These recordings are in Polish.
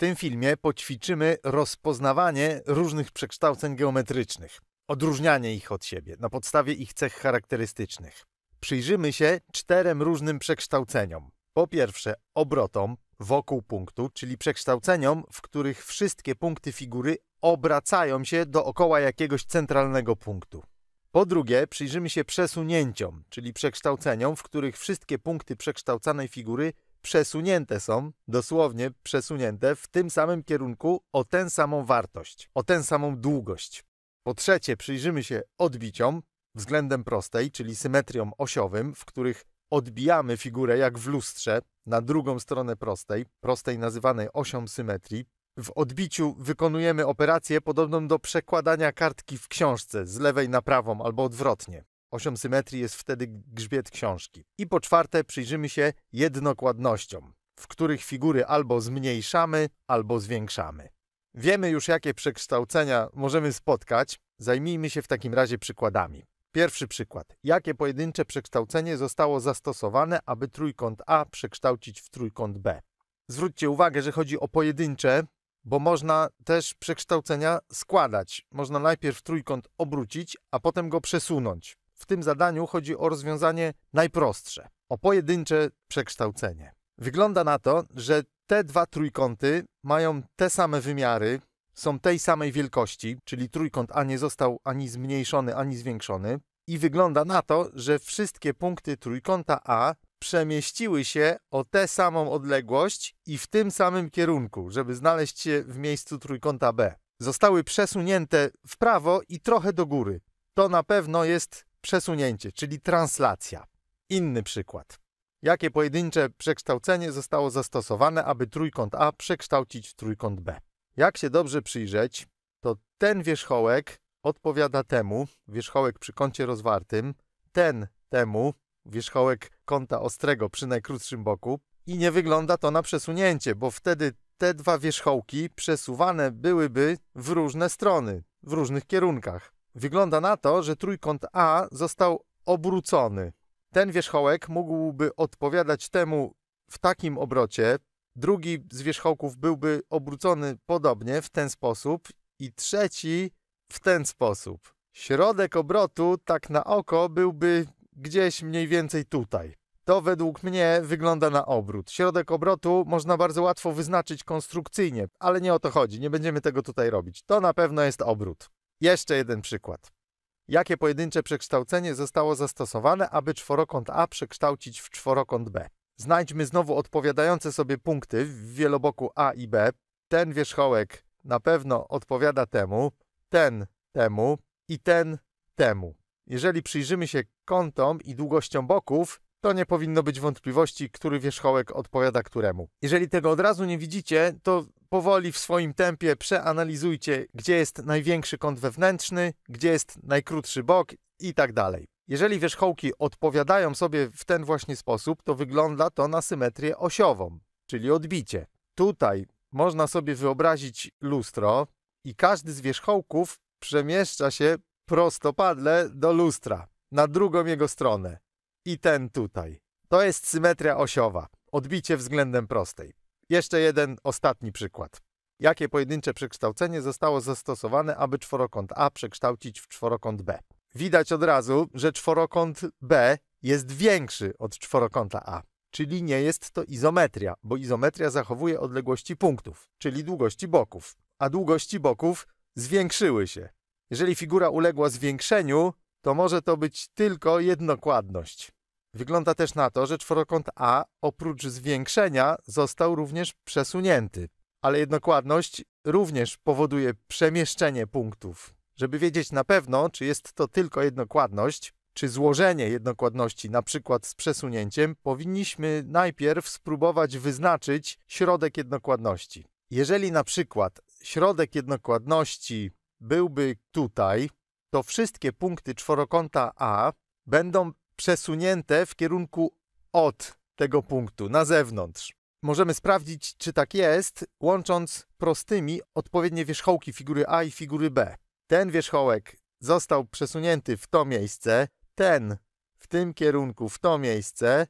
tym filmie poćwiczymy rozpoznawanie różnych przekształceń geometrycznych, odróżnianie ich od siebie na podstawie ich cech charakterystycznych. Przyjrzymy się czterem różnym przekształceniom. Po pierwsze, obrotom wokół punktu, czyli przekształceniom, w których wszystkie punkty figury obracają się dookoła jakiegoś centralnego punktu. Po drugie, przyjrzymy się przesunięciom, czyli przekształceniom, w których wszystkie punkty przekształcanej figury przesunięte są, dosłownie przesunięte w tym samym kierunku o tę samą wartość, o tę samą długość. Po trzecie, przyjrzymy się odbiciom względem prostej, czyli symetriom osiowym, w których odbijamy figurę jak w lustrze na drugą stronę prostej, prostej nazywanej osią symetrii. W odbiciu wykonujemy operację podobną do przekładania kartki w książce z lewej na prawą albo odwrotnie. Osiem symetrii jest wtedy grzbiet książki. I po czwarte, przyjrzymy się jednokładnościom, w których figury albo zmniejszamy, albo zwiększamy. Wiemy już, jakie przekształcenia możemy spotkać. Zajmijmy się w takim razie przykładami. Pierwszy przykład. Jakie pojedyncze przekształcenie zostało zastosowane, aby trójkąt A przekształcić w trójkąt B? Zwróćcie uwagę, że chodzi o pojedyncze, bo można też przekształcenia składać. Można najpierw trójkąt obrócić, a potem go przesunąć tym zadaniu chodzi o rozwiązanie najprostsze, o pojedyncze przekształcenie. Wygląda na to, że te dwa trójkąty mają te same wymiary, są tej samej wielkości, czyli trójkąt A nie został ani zmniejszony, ani zwiększony. I wygląda na to, że wszystkie punkty trójkąta A przemieściły się o tę samą odległość i w tym samym kierunku, żeby znaleźć się w miejscu trójkąta B. Zostały przesunięte w prawo i trochę do góry. To na pewno jest przesunięcie, czyli translacja. Inny przykład. Jakie pojedyncze przekształcenie zostało zastosowane, aby trójkąt A przekształcić w trójkąt B? Jak się dobrze przyjrzeć, to ten wierzchołek odpowiada temu, wierzchołek przy kącie rozwartym, ten temu, wierzchołek kąta ostrego przy najkrótszym boku i nie wygląda to na przesunięcie, bo wtedy te dwa wierzchołki przesuwane byłyby w różne strony, w różnych kierunkach. Wygląda na to, że trójkąt A został obrócony. Ten wierzchołek mógłby odpowiadać temu w takim obrocie, drugi z wierzchołków byłby obrócony podobnie w ten sposób i trzeci w ten sposób. Środek obrotu tak na oko byłby gdzieś mniej więcej tutaj. To według mnie wygląda na obrót. Środek obrotu można bardzo łatwo wyznaczyć konstrukcyjnie, ale nie o to chodzi, nie będziemy tego tutaj robić. To na pewno jest obrót. Jeszcze jeden przykład. Jakie pojedyncze przekształcenie zostało zastosowane, aby czworokąt A przekształcić w czworokąt B? Znajdźmy znowu odpowiadające sobie punkty w wieloboku A i B. Ten wierzchołek na pewno odpowiada temu, ten temu i ten temu. Jeżeli przyjrzymy się kątom i długościom boków, to nie powinno być wątpliwości, który wierzchołek odpowiada któremu. Jeżeli tego od razu nie widzicie, to powoli w swoim tempie przeanalizujcie, gdzie jest największy kąt wewnętrzny, gdzie jest najkrótszy bok i tak dalej. Jeżeli wierzchołki odpowiadają sobie w ten właśnie sposób, to wygląda to na symetrię osiową, czyli odbicie. Tutaj można sobie wyobrazić lustro i każdy z wierzchołków przemieszcza się prostopadle do lustra, na drugą jego stronę. I ten tutaj. To jest symetria osiowa, odbicie względem prostej. Jeszcze jeden ostatni przykład. Jakie pojedyncze przekształcenie zostało zastosowane, aby czworokąt A przekształcić w czworokąt B? Widać od razu, że czworokąt B jest większy od czworokąta A, czyli nie jest to izometria, bo izometria zachowuje odległości punktów, czyli długości boków, a długości boków zwiększyły się. Jeżeli figura uległa zwiększeniu, to może to być tylko jednokładność. Wygląda też na to, że czworokąt A oprócz zwiększenia został również przesunięty. Ale jednokładność również powoduje przemieszczenie punktów. Żeby wiedzieć na pewno, czy jest to tylko jednokładność, czy złożenie jednokładności, na przykład z przesunięciem, powinniśmy najpierw spróbować wyznaczyć środek jednokładności. Jeżeli na przykład środek jednokładności byłby tutaj, to wszystkie punkty czworokąta A będą przesunięte w kierunku od tego punktu, na zewnątrz. Możemy sprawdzić, czy tak jest, łącząc prostymi odpowiednie wierzchołki figury A i figury B. Ten wierzchołek został przesunięty w to miejsce, ten w tym kierunku, w to miejsce,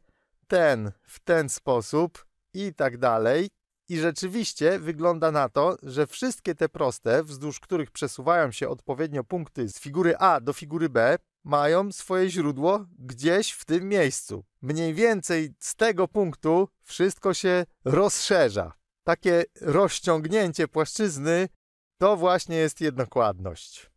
ten w ten sposób i tak dalej. I rzeczywiście wygląda na to, że wszystkie te proste, wzdłuż których przesuwają się odpowiednio punkty z figury A do figury B, mają swoje źródło gdzieś w tym miejscu. Mniej więcej z tego punktu wszystko się rozszerza. Takie rozciągnięcie płaszczyzny to właśnie jest jednokładność.